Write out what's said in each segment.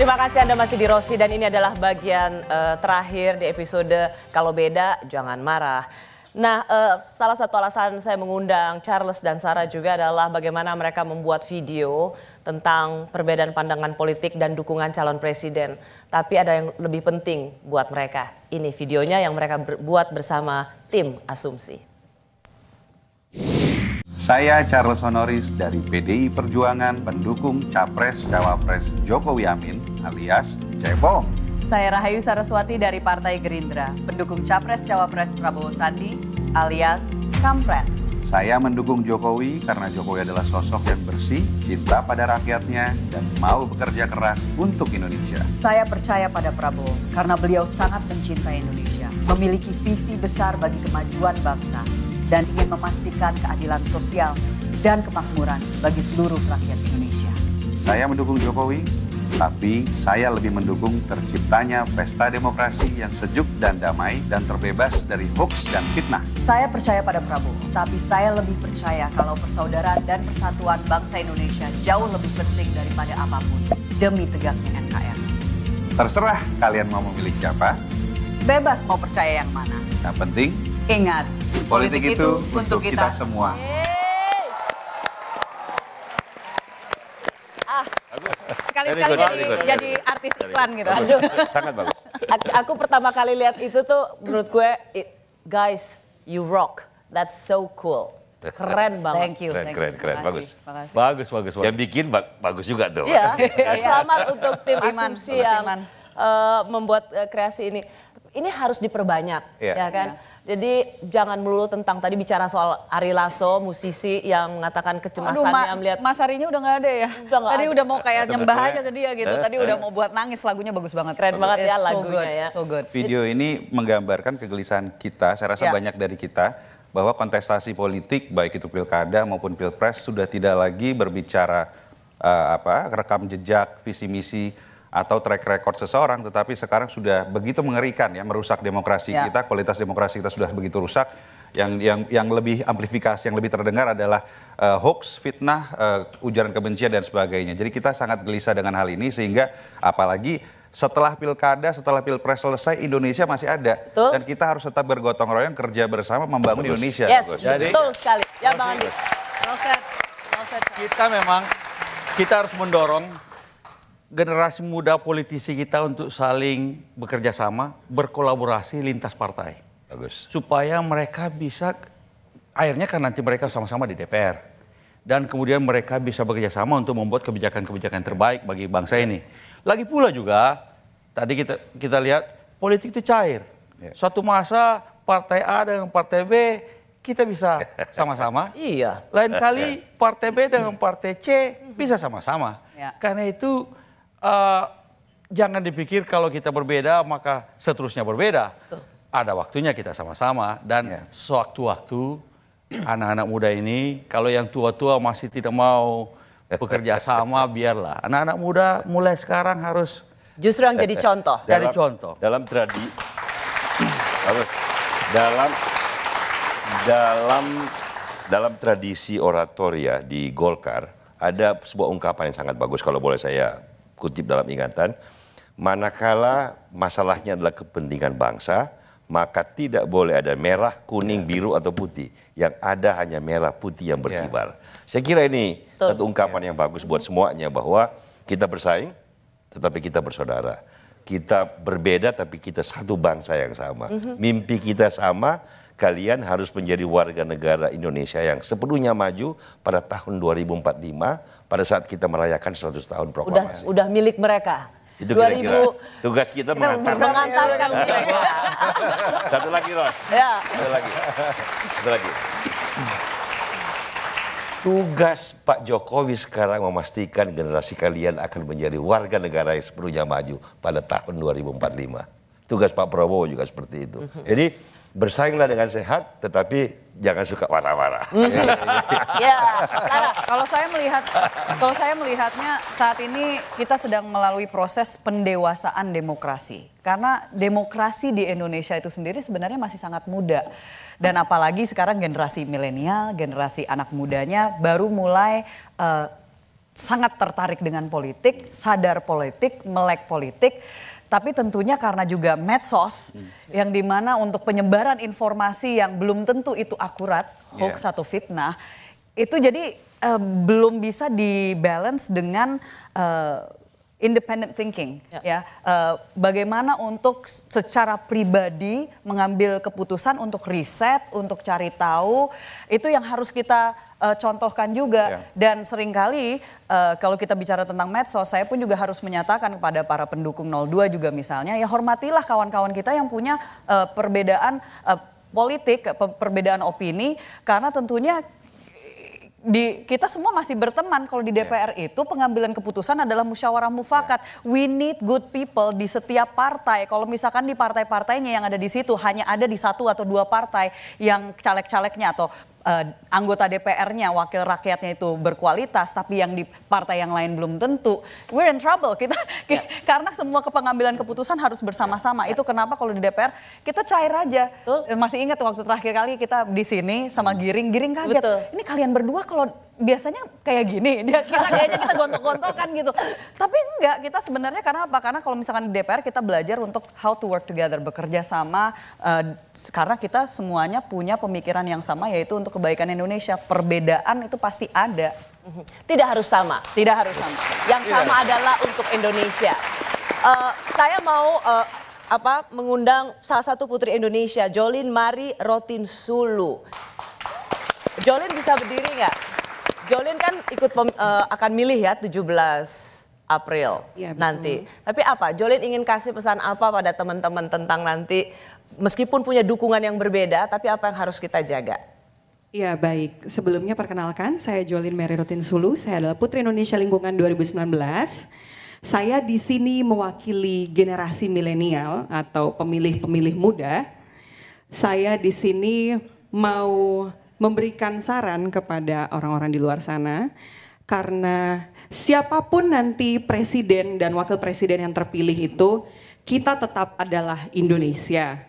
Terima kasih Anda masih di Rossi dan ini adalah bagian uh, terakhir di episode Kalau Beda Jangan Marah. Nah, uh, salah satu alasan saya mengundang Charles dan Sarah juga adalah bagaimana mereka membuat video tentang perbedaan pandangan politik dan dukungan calon presiden. Tapi ada yang lebih penting buat mereka. Ini videonya yang mereka buat bersama tim Asumsi. Saya Charles Honoris dari PDI Perjuangan pendukung Capres Cawapres Jokowi Amin alias Cebong. Saya Rahayu Saraswati dari Partai Gerindra, pendukung Capres Cawapres Prabowo Sandi alias Kampret. Saya mendukung Jokowi karena Jokowi adalah sosok yang bersih, cinta pada rakyatnya, dan mau bekerja keras untuk Indonesia. Saya percaya pada Prabowo karena beliau sangat mencintai Indonesia, memiliki visi besar bagi kemajuan bangsa, dan ingin memastikan keadilan sosial dan kemakmuran bagi seluruh rakyat Indonesia. Saya mendukung Jokowi, tapi saya lebih mendukung terciptanya pesta demokrasi yang sejuk dan damai dan terbebas dari hoax dan fitnah. Saya percaya pada Prabowo, tapi saya lebih percaya kalau persaudaraan dan persatuan bangsa Indonesia jauh lebih penting daripada apapun demi tegaknya NKRI. Terserah kalian mau memilih siapa. Bebas mau percaya yang mana. Yang penting Ingat, politik, politik itu, untuk kita, kita semua. Ah, sekali-sekali jadi, jadi, jadi artis iklan gitu. Bagus, Sangat bagus. Aku pertama kali lihat itu tuh menurut gue, guys, you rock. That's so cool. Keren banget. Thank you. Keren, thank keren, you. keren. Bagus. Makasih. Bagus, bagus, bagus. Yang bikin bagus juga tuh. Iya. iya. Selamat untuk tim Iman, Asumsi yang uh, membuat uh, kreasi ini. Ini harus diperbanyak, yeah. ya kan? Yeah jadi jangan melulu tentang tadi bicara soal Ari Lasso, musisi yang mengatakan kecemasannya Aduh, ma melihat Mas Arinya udah nggak ada ya. Udah gak tadi ada. udah mau kayak nyembah aja ke dia gitu. Eh, tadi eh. udah mau buat nangis lagunya bagus banget. Keren banget ya lagunya good, ya. So good. Video ini menggambarkan kegelisahan kita, saya rasa ya. banyak dari kita bahwa kontestasi politik baik itu pilkada maupun pilpres sudah tidak lagi berbicara uh, apa rekam jejak visi misi atau track record seseorang, tetapi sekarang sudah begitu mengerikan ya merusak demokrasi ya. kita, kualitas demokrasi kita sudah begitu rusak. Yang yang yang lebih amplifikasi, yang lebih terdengar adalah uh, hoax, fitnah, uh, ujaran kebencian dan sebagainya. Jadi kita sangat gelisah dengan hal ini sehingga apalagi setelah pilkada, setelah pilpres selesai, Indonesia masih ada. Betul. Dan kita harus tetap bergotong royong kerja bersama membangun Indonesia. Yes, Jadi, betul sekali. Ya Bang Andi. Kita memang kita harus mendorong generasi muda politisi kita untuk saling bekerja sama, berkolaborasi lintas partai. Bagus. Supaya mereka bisa, akhirnya kan nanti mereka sama-sama di DPR. Dan kemudian mereka bisa bekerja sama untuk membuat kebijakan-kebijakan terbaik bagi bangsa ini. Lagi pula juga, tadi kita, kita lihat politik itu cair. Iya. Suatu masa partai A dengan partai B kita bisa sama-sama. iya. Lain kali iya. partai B dengan partai C bisa sama-sama. Iya. Karena itu uh, jangan dipikir kalau kita berbeda maka seterusnya berbeda. Betul. Ada waktunya kita sama-sama dan yeah. sewaktu-waktu anak-anak muda ini kalau yang tua-tua masih tidak mau bekerja sama biarlah. Anak-anak muda mulai sekarang harus justru yang jadi contoh. Jadi contoh. Dalam tradisi harus dalam dalam dalam tradisi oratoria di Golkar ada sebuah ungkapan yang sangat bagus kalau boleh saya kutip dalam ingatan, manakala masalahnya adalah kepentingan bangsa, maka tidak boleh ada merah, kuning, ya. biru atau putih. Yang ada hanya merah putih yang ya. berkibar. Ya. Saya kira ini satu ungkapan ya. yang bagus buat semuanya bahwa kita bersaing tetapi kita bersaudara kita berbeda tapi kita satu bangsa yang sama. Mhm. Mimpi kita sama, kalian harus menjadi warga negara Indonesia yang sepenuhnya maju pada tahun 2045 pada saat kita merayakan 100 tahun proklamasi. Udah, udah milik mereka. Itu kira-kira tugas kita, kita mengantar. Satu lagi Ros. Ya. Satu lagi. Satu lagi. Tugas Pak Jokowi sekarang memastikan generasi kalian akan menjadi warga negara yang sepenuhnya maju pada tahun 2045. Tugas Pak Prabowo juga seperti itu. Mhm. Jadi bersainglah dengan sehat, tetapi jangan suka warna-warna. Mm. Iya. ya, nah, kalau saya melihat, kalau saya melihatnya saat ini kita sedang melalui proses pendewasaan demokrasi. Karena demokrasi di Indonesia itu sendiri sebenarnya masih sangat muda. Dan apalagi sekarang generasi milenial, generasi anak mudanya baru mulai uh, sangat tertarik dengan politik, sadar politik, melek politik tapi tentunya karena juga medsos hmm. yang dimana untuk penyebaran informasi yang belum tentu itu akurat, hoax yeah. atau fitnah, itu jadi uh, belum bisa dibalance dengan uh, independent thinking ya, ya uh, bagaimana untuk secara pribadi mengambil keputusan untuk riset untuk cari tahu itu yang harus kita uh, contohkan juga ya. dan seringkali uh, kalau kita bicara tentang medsos saya pun juga harus menyatakan kepada para pendukung 02 juga misalnya ya hormatilah kawan-kawan kita yang punya uh, perbedaan uh, politik perbedaan opini karena tentunya di kita semua masih berteman kalau di iya. DPR yeah. itu pengambilan keputusan adalah musyawarah mufakat. Yeah. We need good people di setiap partai. Kalau misalkan di partai-partainya yang ada di situ hanya ada di satu atau dua partai yang caleg-calegnya atau uh, anggota DPR-nya, wakil rakyatnya itu berkualitas, tapi yang di partai yang lain belum tentu, we're in trouble. Kita yeah. karena semua kepengambilan keputusan harus bersama-sama. Yeah. Itu kenapa kalau di DPR kita cair aja. Betul. Eh, masih ingat waktu terakhir kali kita di sini sama hmm. Giring, Giring kaget. Betul. Ini kalian berdua kalau biasanya kayak gini dia kira kayaknya kita gontok-gontokan gitu tapi enggak kita sebenarnya karena apa karena kalau misalkan di DPR kita belajar untuk how to work together bekerja sama uh, karena kita semuanya punya pemikiran yang sama yaitu untuk kebaikan Indonesia perbedaan itu pasti ada mhm. tidak harus sama tidak harus sama yang iya. sama adalah untuk Indonesia uh, saya mau uh, apa mengundang salah satu putri Indonesia Jolin Mari Rotin Sulu Jolin bisa berdiri nggak Jolin kan ikut pem, uh, akan milih ya 17 April ya, nanti. Tapi apa? Jolin ingin kasih pesan apa pada teman-teman tentang nanti meskipun punya dukungan yang berbeda tapi apa yang harus kita jaga? Ya baik, sebelumnya perkenalkan saya Jolin Mary Rutin Sulu, saya adalah Putri Indonesia Lingkungan 2019. Saya di sini mewakili generasi milenial atau pemilih-pemilih muda. Saya di sini mau memberikan saran kepada orang-orang di luar sana karena siapapun nanti presiden dan wakil presiden yang terpilih itu kita tetap adalah Indonesia.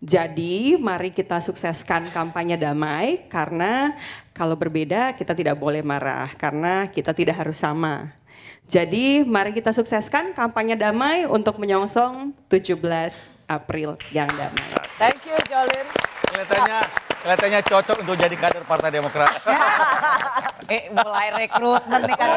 Jadi mari kita sukseskan kampanye damai karena kalau berbeda kita tidak boleh marah karena kita tidak harus sama. Jadi mari kita sukseskan kampanye damai untuk menyongsong 17 April yang damai. Thank you Jolin. Kelihatannya Kelihatannya cocok untuk jadi kader Partai Demokrat. eh, mulai rekrutmen nih kan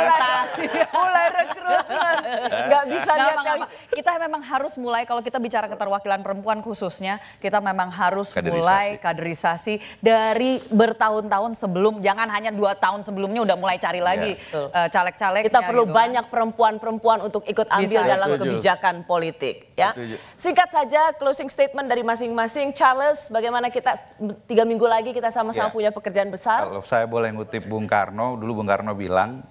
Mulai rekrutmen. Eh. Gak bisa Gak lihat apa, yang... apa. Kita memang harus mulai kalau kita bicara keterwakilan perempuan khususnya, kita memang harus kaderisasi. mulai kaderisasi dari bertahun-tahun sebelum. Jangan hanya dua tahun sebelumnya udah mulai cari iya. lagi yeah. uh, eh, caleg-caleg. Kita perlu gitu. Kan. banyak perempuan-perempuan untuk ikut ambil bisa. dalam Setuju. kebijakan politik. Ya. Setuju. Singkat saja closing statement dari masing-masing. Charles, bagaimana kita tiga minggu minggu lagi kita sama-sama ya. punya pekerjaan besar. Kalau saya boleh ngutip Bung Karno, dulu Bung Karno bilang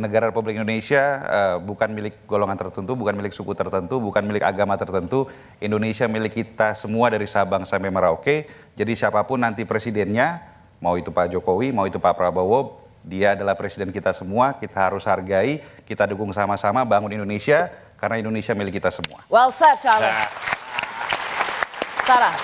negara Republik Indonesia uh, bukan milik golongan tertentu, bukan milik suku tertentu, bukan milik agama tertentu. Indonesia milik kita semua dari Sabang sampai Merauke. Jadi siapapun nanti presidennya, mau itu Pak Jokowi, mau itu Pak Prabowo, dia adalah presiden kita semua, kita harus hargai, kita dukung sama-sama bangun Indonesia karena Indonesia milik kita semua. Well said, Charles. Nah. Sarah.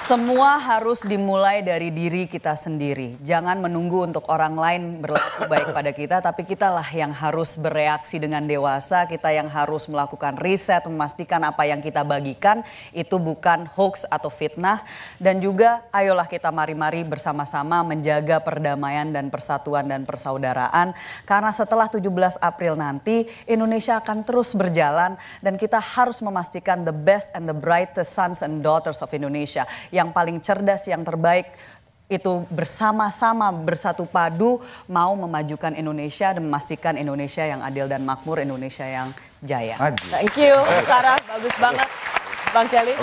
Semua harus dimulai dari diri kita sendiri. Jangan menunggu untuk orang lain berlaku baik pada kita, tapi kitalah yang harus bereaksi dengan dewasa, kita yang harus melakukan riset, memastikan apa yang kita bagikan itu bukan hoax atau fitnah. Dan juga ayolah kita mari-mari bersama-sama menjaga perdamaian dan persatuan dan persaudaraan. Karena setelah 17 April nanti, Indonesia akan terus berjalan dan kita harus memastikan the best and the brightest sons and daughters of Indonesia yang paling cerdas, yang terbaik itu bersama-sama bersatu padu mau memajukan Indonesia dan memastikan Indonesia yang adil dan makmur, Indonesia yang jaya. Adil. Thank you, Sarah. Bagus banget, Bang Celi.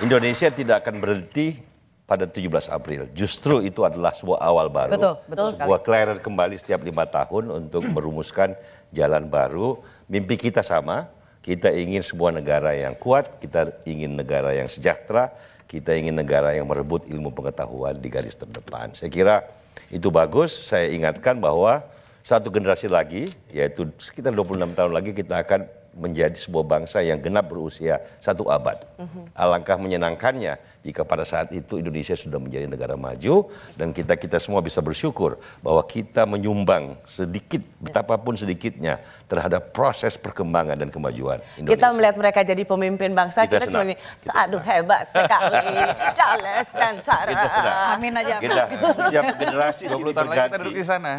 Indonesia tidak akan berhenti pada 17 April. Justru itu adalah sebuah awal baru. Betul, betul sebuah sekali. kelahiran kembali setiap lima tahun untuk merumuskan jalan baru. Mimpi kita sama, kita ingin sebuah negara yang kuat, kita ingin negara yang sejahtera, kita ingin negara yang merebut ilmu pengetahuan di garis terdepan. Saya kira itu bagus. Saya ingatkan bahwa satu generasi lagi, yaitu sekitar 26 tahun lagi kita akan menjadi sebuah bangsa yang genap berusia satu abad. Alangkah menyenangkannya jika pada saat itu Indonesia sudah menjadi negara maju dan kita kita semua bisa bersyukur bahwa kita menyumbang sedikit ya. betapapun sedikitnya terhadap proses perkembangan dan kemajuan Indonesia. Kita melihat mereka jadi pemimpin bangsa kita, kita cuma ini, aduh hebat sekali, Charles dan Sarah. Amin aja. Kita setiap generasi sih berganti. Kita duduk di sana.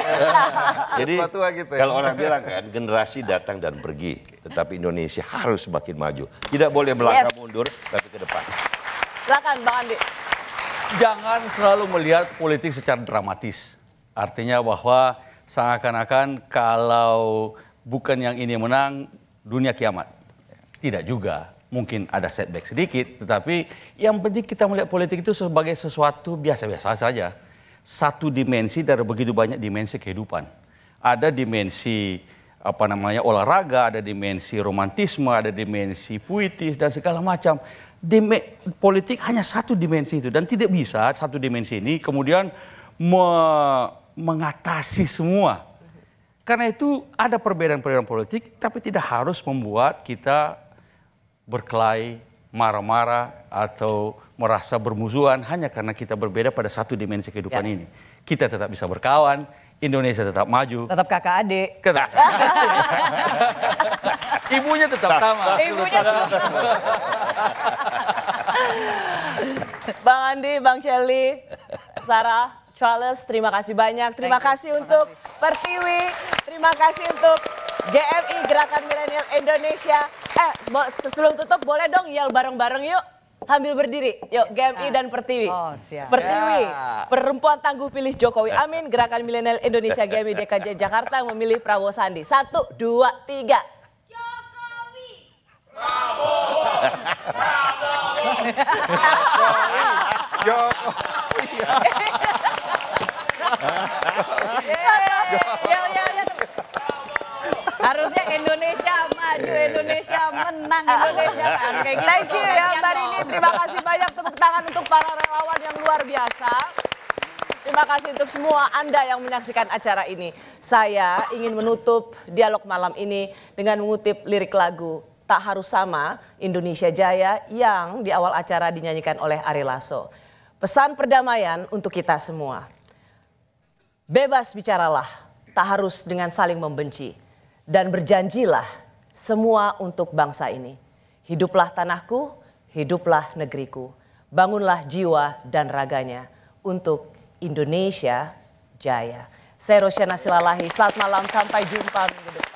jadi gitu ya. kalau orang bilang kan generasi datang dan pergi tetapi Indonesia harus semakin maju. Tidak boleh melangkah yes. mundur, tapi ke depan. Silakan Bang Andi. Jangan selalu melihat politik secara dramatis. Artinya bahwa seakan-akan kalau bukan yang ini menang, dunia kiamat. Tidak juga. Mungkin ada setback sedikit, tetapi yang penting kita melihat politik itu sebagai sesuatu biasa-biasa saja. Satu dimensi dari begitu banyak dimensi kehidupan. Ada dimensi apa namanya olahraga, ada dimensi romantisme, ada dimensi puitis dan segala macam. Dime, politik hanya satu dimensi itu dan tidak bisa satu dimensi ini kemudian me, mengatasi semua. Karena itu ada perbedaan-perbedaan politik tapi tidak harus membuat kita berkelahi, marah-marah atau merasa bermusuhan hanya karena kita berbeda pada satu dimensi kehidupan ya. ini. Kita tetap bisa berkawan, Indonesia tetap maju. Tetap kakak adik. Tetap. Ibunya tetap sama. Ibunya tetap sama. Bang Andi, Bang Celi, Sarah, Charles, terima kasih banyak. Terima Thank kasih you. untuk terima Pertiwi, terima kasih untuk GMI Gerakan Milenial Indonesia. Eh, sebelum tutup boleh dong yel bareng-bareng yuk. Sambil berdiri, yuk GMI ah. dan Pertiwi. Oh, siap. Pertiwi, ya. perempuan tangguh pilih Jokowi. Amin, Gerakan Milenial Indonesia GMI DKJ Jakarta memilih Prabowo Sandi. Satu, dua, tiga. Jokowi. Prabowo. Prabowo. Jokowi. Jokowi. aja Indonesia maju, iya, iya. Indonesia menang, Indonesia kan? kayak gitu. Thank you ya terima kasih banyak tepuk tangan untuk para relawan yang luar biasa. Terima kasih untuk semua Anda yang menyaksikan acara ini. Saya ingin menutup dialog malam ini dengan mengutip lirik lagu Tak Harus Sama Indonesia Jaya yang di awal acara dinyanyikan oleh Ari Lasso. Pesan perdamaian untuk kita semua. Bebas bicaralah, tak harus dengan saling membenci dan berjanjilah semua untuk bangsa ini. Hiduplah tanahku, hiduplah negeriku, bangunlah jiwa dan raganya untuk Indonesia jaya. Saya Rosyana Silalahi, selamat malam, sampai jumpa minggu depan.